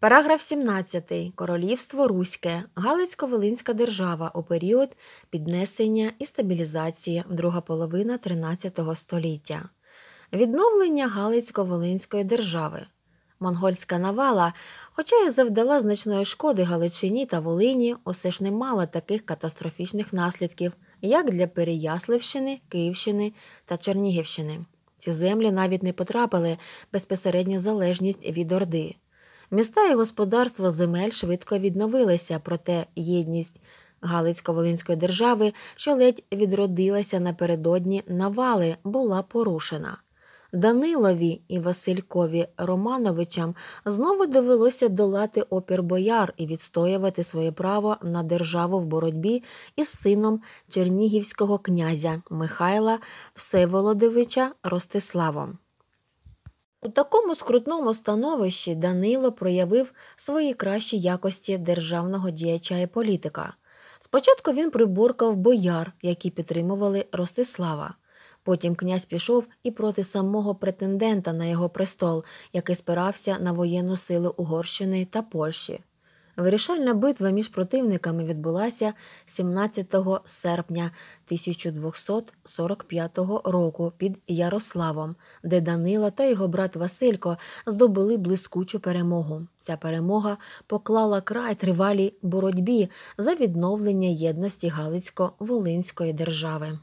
Параграф 17. Королівство Руське, Галицько-Волинська держава у період піднесення і стабілізації друга половина XIII століття. Відновлення Галицько-Волинської держави. Монгольська навала, хоча й завдала значної шкоди Галичині та Волині, усе ж не мала таких катастрофічних наслідків, як для Переяславщини, Київщини та Чернігівщини. Ці землі навіть не потрапили безпосередню залежність від Орди. Міста і господарства земель швидко відновилися, проте єдність Галицько-Волинської держави, що ледь відродилася напередодні навали, була порушена. Данилові і Василькові Романовичам знову довелося долати опір бояр і відстоювати своє право на державу в боротьбі із сином чернігівського князя Михайла Всеволодовича Ростиславом. У такому скрутному становищі Данило проявив свої кращі якості державного діяча і політика. Спочатку він приборкав бояр, які підтримували Ростислава. Потім князь пішов і проти самого претендента на його престол, який спирався на воєнну силу Угорщини та Польщі. Вирішальна битва між противниками відбулася 17 серпня 1245 року під Ярославом, де Данила та його брат Василько здобули блискучу перемогу. Ця перемога поклала край тривалій боротьбі за відновлення єдності Галицько-Волинської держави.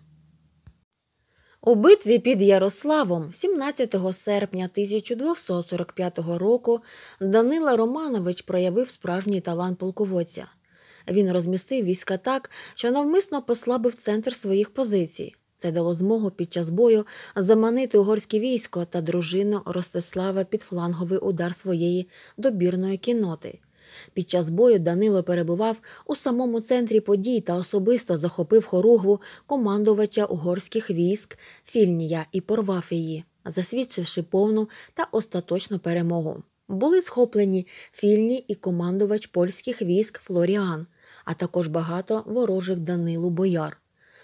У битві під Ярославом, 17 серпня 1245 року, Данила Романович проявив справжній талант полководця. Він розмістив війська так, що навмисно послабив центр своїх позицій. Це дало змогу під час бою заманити угорське військо та дружину Ростислава під фланговий удар своєї добірної кіноти. Під час бою Данило перебував у самому центрі подій та особисто захопив хоругву командувача угорських військ Фільнія і порвав її, засвідчивши повну та остаточну перемогу. Були схоплені Фільні і командувач польських військ Флоріан, а також багато ворожих Данилу бояр.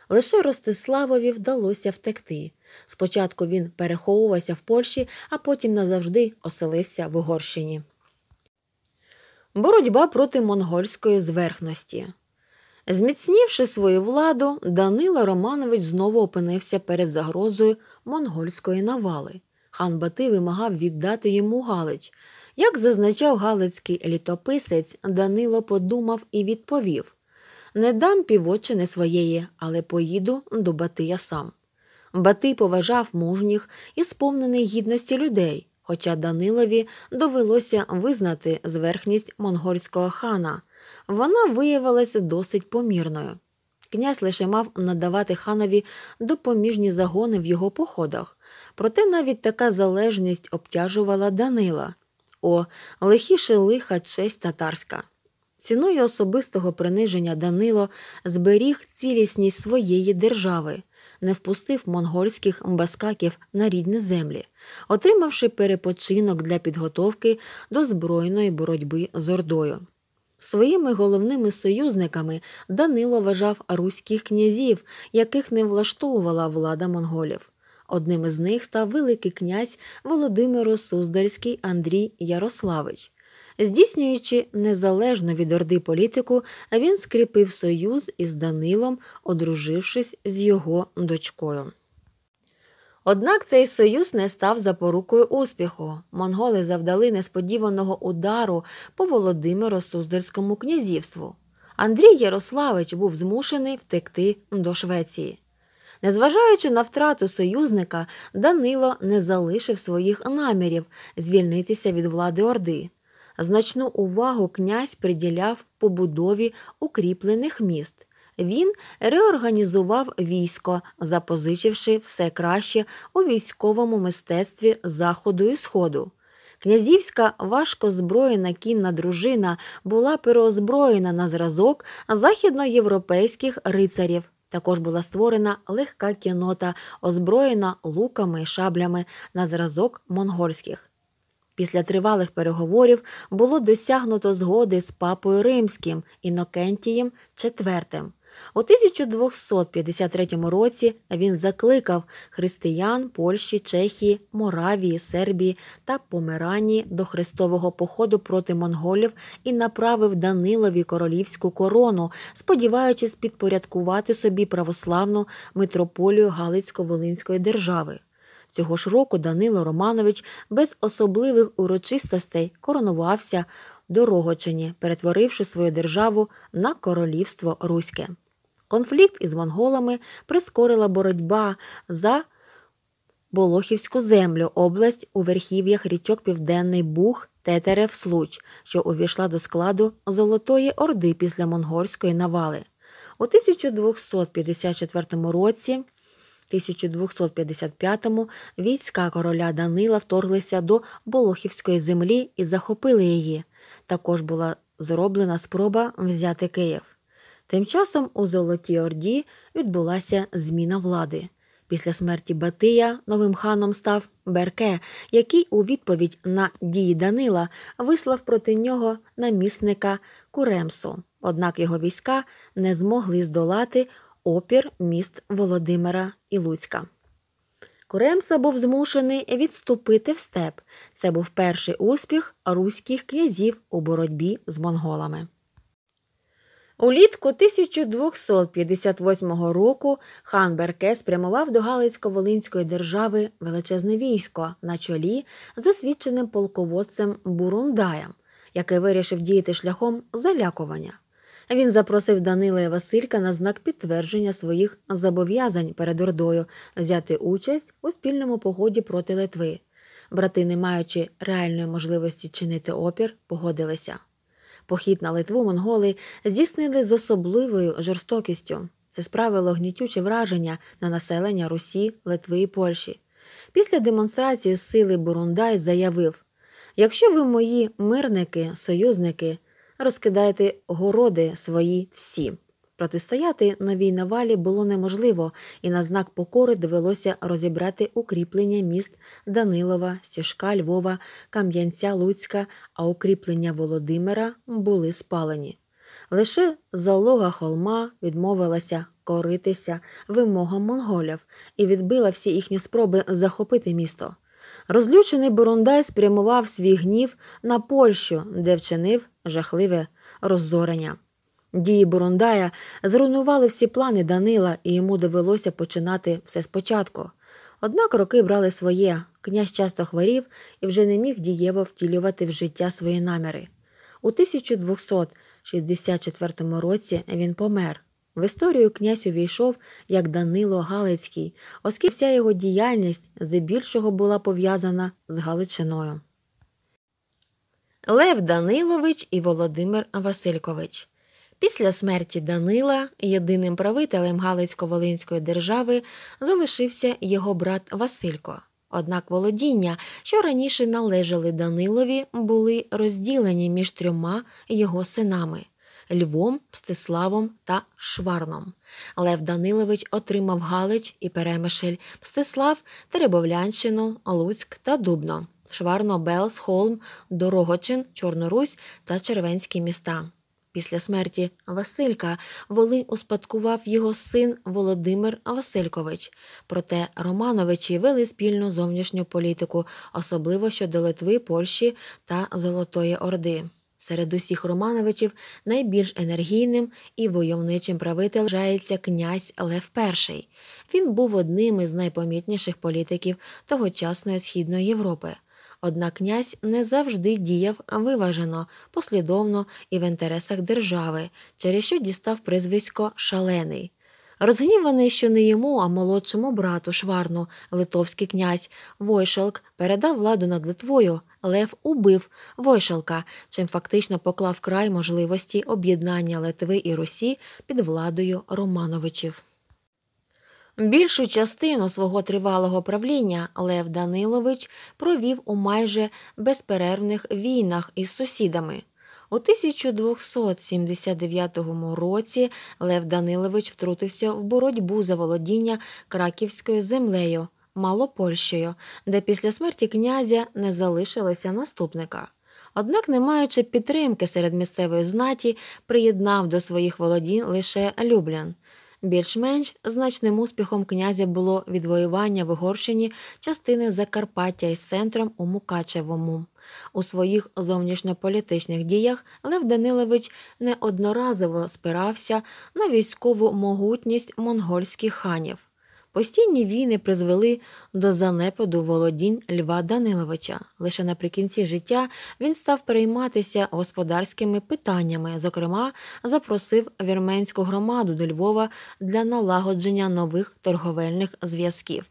Лише Ростиславові вдалося втекти. Спочатку він переховувався в Польщі, а потім назавжди оселився в Угорщині боротьба проти монгольської зверхності. Зміцнівши свою владу, Данила Романович знову опинився перед загрозою монгольської навали. Хан Бати вимагав віддати йому Галич. Як зазначав галицький літописець, Данило подумав і відповів не дам півочини своєї, але поїду до Батия сам. Батий поважав мужніх і сповнений гідності людей. Хоча Данилові довелося визнати зверхність монгольського хана, вона виявилася досить помірною. Князь лише мав надавати ханові допоміжні загони в його походах, проте навіть така залежність обтяжувала Данила о, лихіше лиха честь татарська. Ціною особистого приниження Данило зберіг цілісність своєї держави не впустив монгольських мбаскаків на рідні землі, отримавши перепочинок для підготовки до збройної боротьби з Ордою. Своїми головними союзниками Данило вважав руських князів, яких не влаштовувала влада монголів. Одним із них став Великий князь Володимир Суздальський Андрій Ярославич. Здійснюючи незалежно від Орди політику, він скріпив союз із Данилом, одружившись з його дочкою. Однак цей союз не став запорукою успіху. Монголи завдали несподіваного удару по Володимиро Суздальському князівству. Андрій Ярославич був змушений втекти до Швеції. Незважаючи на втрату союзника, Данило не залишив своїх намірів звільнитися від влади Орди. Значну увагу князь приділяв побудові укріплених міст. Він реорганізував військо, запозичивши все краще у військовому мистецтві Заходу і Сходу. Князівська важкозброєна кінна дружина була переозброєна на зразок західноєвропейських рицарів. Також була створена легка кінота, озброєна луками і шаблями на зразок монгольських. Після тривалих переговорів було досягнуто згоди з папою римським Інокентієм IV. У 1253 році він закликав християн Польщі, Чехії, Моравії, Сербії та Померані до хрестового походу проти монголів і направив Данилові королівську корону, сподіваючись підпорядкувати собі православну митрополію Галицько-Волинської держави. Цього ж року Данило Романович без особливих урочистостей коронувався дорогочині, перетворивши свою державу на королівство Руське. Конфлікт із монголами прискорила боротьба за Болохівську землю, область у верхів'ях річок Південний Буг Тетерев Случ, що увійшла до складу Золотої Орди після монгольської навали. У 1254 році 1255-му війська короля Данила вторглися до Болохівської землі і захопили її. Також була зроблена спроба взяти Київ. Тим часом у Золотій Орді відбулася зміна влади. Після смерті Батия новим ханом став Берке, який у відповідь на дії Данила вислав проти нього намісника Куремсу. Однак його війська не змогли здолати опір міст Володимира і Луцька. Куремса був змушений відступити в степ. Це був перший успіх руських князів у боротьбі з монголами. Улітку 1258 року хан Берке спрямував до Галицько-Волинської держави величезне військо на чолі з досвідченим полководцем Бурундаєм, який вирішив діяти шляхом залякування. Він запросив Данила і Василька на знак підтвердження своїх зобов'язань перед Ордою взяти участь у спільному погоді проти Литви. Брати, не маючи реальної можливості чинити опір, погодилися. Похід на Литву монголи здійснили з особливою жорстокістю. Це справило гнітюче враження на населення Русі, Литви і Польщі. Після демонстрації сили Бурундай заявив: якщо ви мої мирники, союзники, розкидайте городи свої всі. Протистояти новій навалі було неможливо, і на знак покори довелося розібрати укріплення міст Данилова, Стіжка, Львова, Кам'янця, Луцька, а укріплення Володимира були спалені. Лише залога холма відмовилася коритися вимогам монголів і відбила всі їхні спроби захопити місто. Розлючений Бурундай спрямував свій гнів на Польщу, де вчинив жахливе роззорення. Дії Бурундая зруйнували всі плани Данила, і йому довелося починати все спочатку. Однак роки брали своє, князь часто хворів і вже не міг дієво втілювати в життя свої наміри. У 1264 році він помер. В історію князь увійшов як Данило Галицький, оскільки вся його діяльність здебільшого була пов'язана з Галичиною. Лев Данилович і Володимир Василькович. Після смерті Данила єдиним правителем Галицько-Волинської держави залишився його брат Василько. Однак володіння, що раніше належали Данилові, були розділені між трьома його синами. Львом, Мстиславом та Шварном. Лев Данилович отримав Галич і Перемишель, Мстислав Теребовлянщину, Луцьк та Дубно, Шварно, Белс, Холм, Дорогочин, Чорнорусь та Червенські міста. Після смерті Василька Волинь успадкував його син Володимир Василькович. Проте Романовичі вели спільну зовнішню політику, особливо щодо Литви, Польщі та Золотої Орди. Серед усіх Романовичів найбільш енергійним і войовничим правителем вважається князь Лев І. Він був одним із найпомітніших політиків тогочасної східної Європи. Однак князь не завжди діяв виважено, послідовно і в інтересах держави, через що дістав прізвисько шалений. Розгніваний, що не йому, а молодшому брату Шварну, литовський князь Войшалк передав владу над Литвою, Лев убив Войшалка, чим фактично поклав край можливості об'єднання Литви і Русі під владою Романовичів. Більшу частину свого тривалого правління Лев Данилович провів у майже безперервних війнах із сусідами. У 1279 році Лев Данилович втрутився в боротьбу за володіння краківською землею, Малопольщею, де після смерті князя не залишилося наступника. Однак, не маючи підтримки серед місцевої знаті, приєднав до своїх володінь лише Люблян. Більш-менш значним успіхом князя було відвоювання в Угорщині частини Закарпаття із центром у Мукачевому. У своїх зовнішньополітичних діях Лев Данилович неодноразово спирався на військову могутність монгольських ханів. Постійні війни призвели до занепаду володінь Льва Даниловича. Лише наприкінці життя він став перейматися господарськими питаннями. Зокрема, запросив вірменську громаду до Львова для налагодження нових торговельних зв'язків.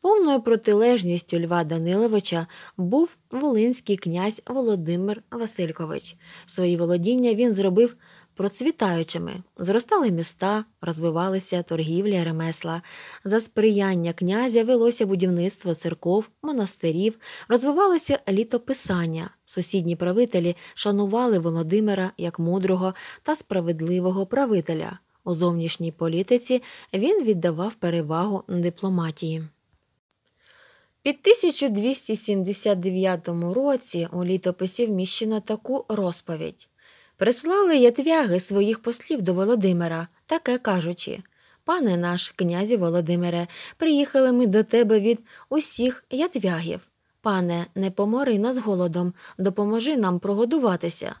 Повною протилежністю Льва Даниловича був волинський князь Володимир Василькович. Свої володіння він зробив процвітаючими, зростали міста, розвивалися торгівля, ремесла, за сприяння князя велося будівництво церков, монастирів, розвивалося літописання. Сусідні правителі шанували Володимира як мудрого та справедливого правителя. У зовнішній політиці він віддавав перевагу дипломатії. Під 1279 році у літописі вміщено таку розповідь Прислали ятвяги своїх послів до Володимира, таке кажучи Пане наш, князі Володимире, приїхали ми до тебе від усіх ятвягів. Пане, не помори нас голодом, допоможи нам прогодуватися.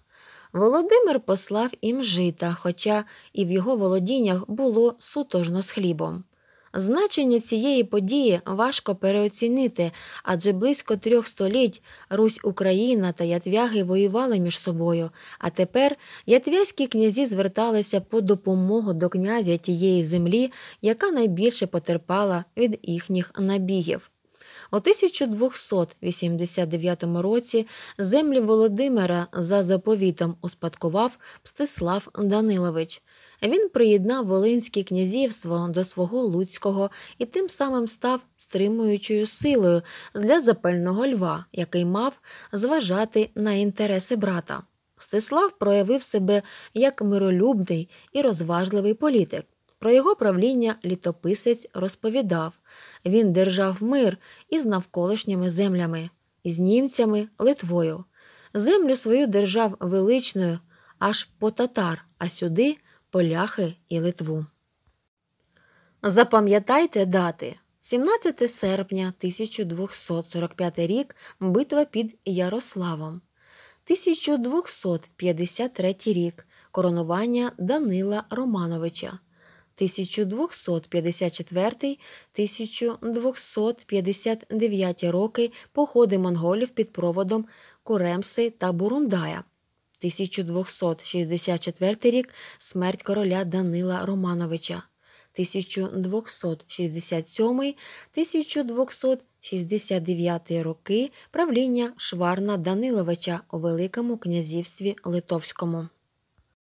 Володимир послав їм жита, хоча і в його володіннях було сутожно з хлібом. Значення цієї події важко переоцінити, адже близько трьох століть Русь Україна та Ятвяги воювали між собою, а тепер ятвязькі князі зверталися по допомогу до князя тієї землі, яка найбільше потерпала від їхніх набігів. У 1289 році землі Володимира за заповітом успадкував Мстислав Данилович він приєднав Волинське князівство до свого Луцького і тим самим став стримуючою силою для запального льва, який мав зважати на інтереси брата. Стислав проявив себе як миролюбний і розважливий політик. Про його правління літописець розповідав він держав мир із навколишніми землями, із німцями, Литвою. Землю свою держав величною аж по татар, а сюди поляхи і Литву. Запам'ятайте дати 17 серпня 1245 рік битва під Ярославом, 1253 рік коронування Данила Романовича. 1254-1259 роки походи монголів під проводом Куремси та Бурундая. 1264 рік смерть короля Данила Романовича. 1267 1269 роки правління Шварна Даниловича у Великому князівстві Литовському.